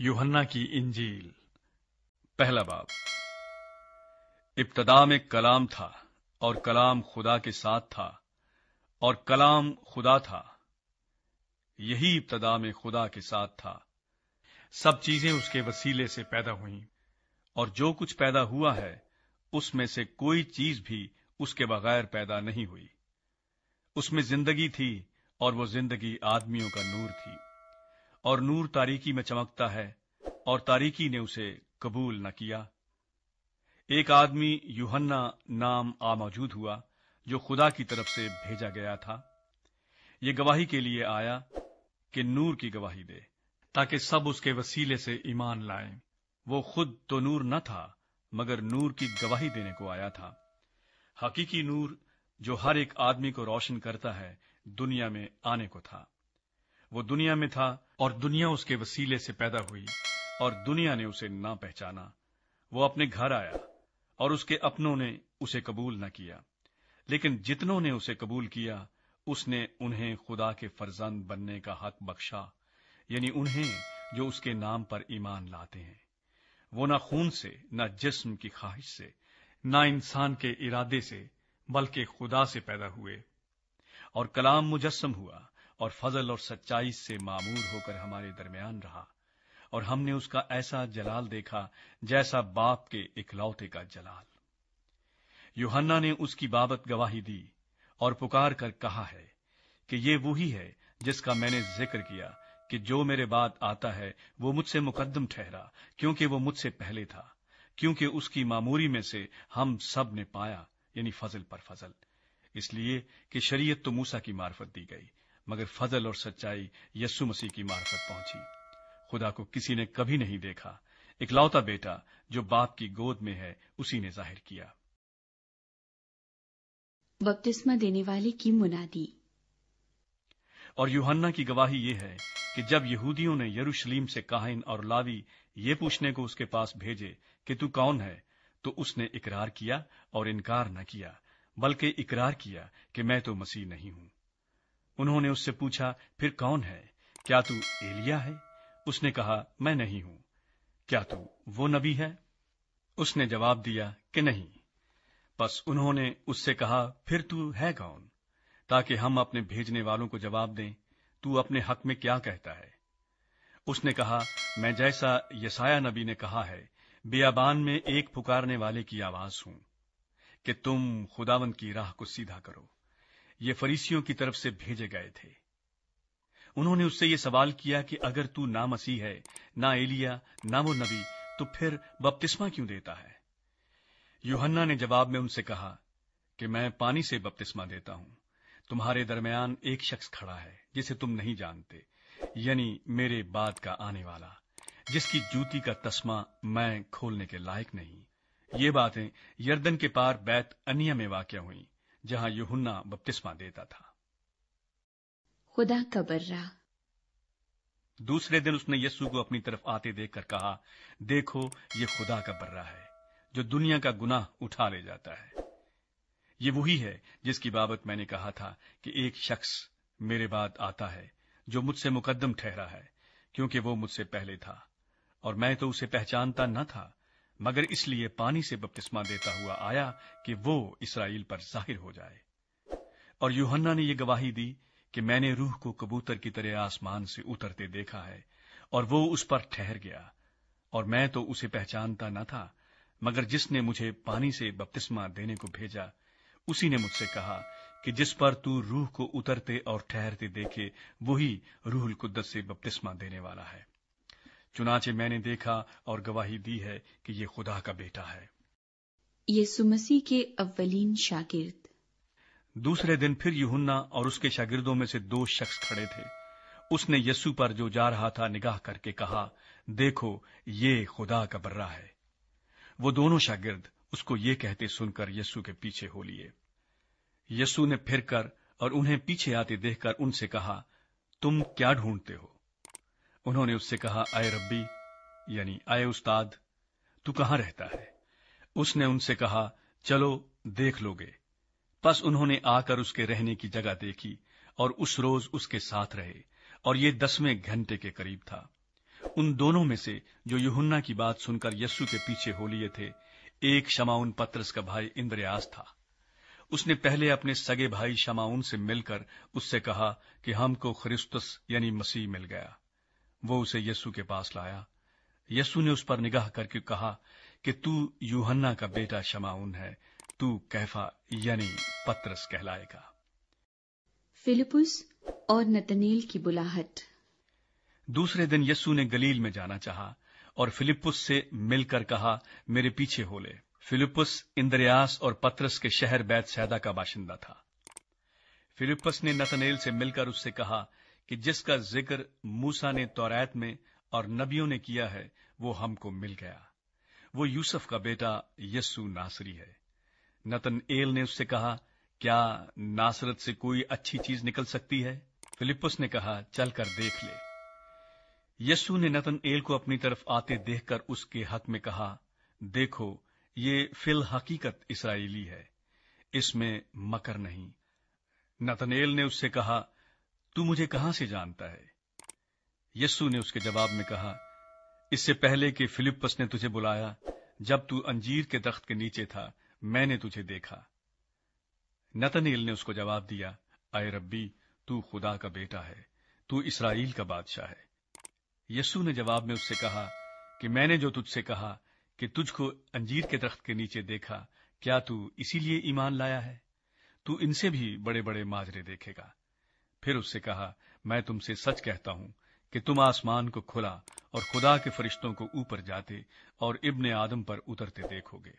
यूहन्ना की इंजील पहला बाब इब्तदा में कलाम था और कलाम खुदा के साथ था और कलाम खुदा था यही इब्तदा में खुदा के साथ था सब चीजें उसके वसीले से पैदा हुई और जो कुछ पैदा हुआ है उसमें से कोई चीज भी उसके बगैर पैदा नहीं हुई उसमें जिंदगी थी और वो जिंदगी आदमियों का नूर थी और नूर तारीकी में चमकता है और तारीकी ने उसे कबूल न किया एक आदमी युहन्ना नाम आ मौजूद हुआ जो खुदा की तरफ से भेजा गया था ये गवाही के लिए आया कि नूर की गवाही दे ताकि सब उसके वसीले से ईमान लाएं। वो खुद तो नूर न था मगर नूर की गवाही देने को आया था हकीकी नूर जो हर एक आदमी को रोशन करता है दुनिया में आने को था वो दुनिया में था और दुनिया उसके वसीले से पैदा हुई और दुनिया ने उसे ना पहचाना वो अपने घर आया और उसके अपनों ने उसे कबूल न किया लेकिन जितनों ने उसे कबूल किया उसने उन्हें खुदा के फर्जंद बनने का हक बख्शा यानी उन्हें जो उसके नाम पर ईमान लाते हैं वो ना खून से ना जिस्म की ख्वाहिश से ना इंसान के इरादे से बल्कि खुदा से पैदा हुए और कलाम मुजस्म हुआ और फजल और सच्चाई से मामूर होकर हमारे दरमियान रहा और हमने उसका ऐसा जलाल देखा जैसा बाप के इकलौते का जलाल योहन्ना ने उसकी बाबत गवाही दी और पुकार कर कहा है कि ये वही है जिसका मैंने जिक्र किया कि जो मेरे बाद आता है वो मुझसे मुकदम ठहरा क्योंकि वो मुझसे पहले था क्योंकि उसकी मामूरी में से हम सब ने पाया यानी फजल पर फजल इसलिए कि शरीयत तो मूसा की मार्फत दी गई मगर फजल और सच्चाई यस्सु मसीह की मार्फत पहुंची खुदा को किसी ने कभी नहीं देखा इकलौता बेटा जो बाप की गोद में है उसी ने जाहिर किया बपतिस्मा देने वाले की मुनादी और यूहन्ना की गवाही ये है कि जब यहूदियों ने यरूशलेम से काहिन और लावी ये पूछने को उसके पास भेजे कि तू कौन है तो उसने इकरार किया और इनकार न किया बल्कि इकरार किया कि मैं तो मसीह नहीं हूं उन्होंने उससे पूछा फिर कौन है क्या तू एलिया है उसने कहा मैं नहीं हूं क्या तू वो नबी है उसने जवाब दिया कि नहीं बस उन्होंने उससे कहा फिर तू है कौन ताकि हम अपने भेजने वालों को जवाब दें तू अपने हक में क्या कहता है उसने कहा मैं जैसा यसाया नबी ने कहा है बियाबान में एक पुकारने वाले की आवाज हूं कि तुम खुदावंत की राह को सीधा करो ये फरीसियों की तरफ से भेजे गए थे उन्होंने उससे ये सवाल किया कि अगर तू ना मसीह है ना एलिया ना वो नबी तो फिर बपतिस्मा क्यों देता है योहन्ना ने जवाब में उनसे कहा कि मैं पानी से बपतिस्मा देता हूं तुम्हारे दरमियान एक शख्स खड़ा है जिसे तुम नहीं जानते यानी मेरे बाद का आने वाला जिसकी जूती का तस्मा मैं खोलने के लायक नहीं ये बातें यर्दन के पार बैत अनिया में वाक्य हुई जहां यूहुन्ना बपतिस्मा देता था खुदा का बर्रा दूसरे दिन उसने यस्सु को अपनी तरफ आते देखकर कहा देखो ये खुदा का बर्रा है जो दुनिया का गुनाह उठा ले जाता है ये वही है जिसकी बाबत मैंने कहा था कि एक शख्स मेरे बाद आता है जो मुझसे मुकदम ठहरा है क्योंकि वो मुझसे पहले था और मैं तो उसे पहचानता न था मगर इसलिए पानी से बपतिस्मा देता हुआ आया कि वो इसराइल पर जाहिर हो जाए और यूहन्ना ने यह गवाही दी कि मैंने रूह को कबूतर की तरह आसमान से उतरते देखा है और वो उस पर ठहर गया और मैं तो उसे पहचानता न था मगर जिसने मुझे पानी से बपतिस्मा देने को भेजा उसी ने मुझसे कहा कि जिस पर तू रूह को उतरते और ठहरते देखे वही रूहल कुद्दत से बपतिस्मा देने वाला है चुनाचे मैंने देखा और गवाही दी है कि ये खुदा का बेटा है यीशु मसीह के अव्वलीन शागिर्द दूसरे दिन फिर यूहन्ना और उसके शागिर्दों में से दो शख्स खड़े थे उसने यस्सु पर जो जा रहा था निगाह करके कहा देखो ये खुदा का बर्रा है वो दोनों शागिर्द उसको ये कहते सुनकर यस्सु के पीछे हो लिए यस्सु ने फिर कर और उन्हें पीछे आते देखकर उनसे कहा तुम क्या ढूंढते हो उन्होंने उससे कहा आए रब्बी यानी आए उस्ताद तू कहां रहता है उसने उनसे कहा चलो देख लोगे बस उन्होंने आकर उसके रहने की जगह देखी और उस रोज उसके साथ रहे और ये दसवें घंटे के करीब था उन दोनों में से जो युहन्ना की बात सुनकर यस्सु के पीछे हो लिए थे एक शमाउन पत्रस का भाई इंद्रयास था उसने पहले अपने सगे भाई शमाउन से मिलकर उससे कहा कि हमको ख्रिस्तस यानी मसीह मिल गया वो उसे यस्सु के पास लाया यस्सु ने उस पर निगाह करके कहा कि तू यूहन्ना का बेटा शमाउन है तू कैफा यानी पत्रस कहलाएगा फिलिपुस और नतनील की बुलाहट दूसरे दिन यस्सु ने गलील में जाना चाहा और फिलिपुस से मिलकर कहा मेरे पीछे हो ले फिलिपुस इंद्रयास और पत्रस के शहर सैदा का बाशिंदा था फिलिपस ने नतनेल से मिलकर उससे कहा कि जिसका जिक्र मूसा ने तौरात में और नबियों ने किया है वो हमको मिल गया वो यूसुफ का बेटा यस्सु नासरी है नतन एल ने उससे कहा क्या नासरत से कोई अच्छी चीज निकल सकती है फिलिपस ने कहा चल कर देख ले यस्सु ने नतन एल को अपनी तरफ आते देखकर उसके हक में कहा देखो ये फिल हकीकत इसराइली है इसमें मकर नहीं नतनेल ने उससे कहा तू मुझे कहां से जानता है यस्सु ने उसके जवाब में कहा इससे पहले कि फिलिपस ने तुझे बुलाया जब तू अंजीर के दख्त के नीचे था मैंने तुझे देखा नतनील ने उसको जवाब दिया आय रब्बी तू खुदा का बेटा है तू इसराइल का बादशाह है यस्सु ने जवाब में उससे कहा कि मैंने जो तुझसे कहा कि तुझको अंजीर के दरख्त के नीचे देखा क्या तू इसीलिए ईमान लाया है तू इनसे भी बड़े बड़े माजरे देखेगा फिर उससे कहा मैं तुमसे सच कहता हूं कि तुम आसमान को खुला और खुदा के फरिश्तों को ऊपर जाते और इब्ने आदम पर उतरते देखोगे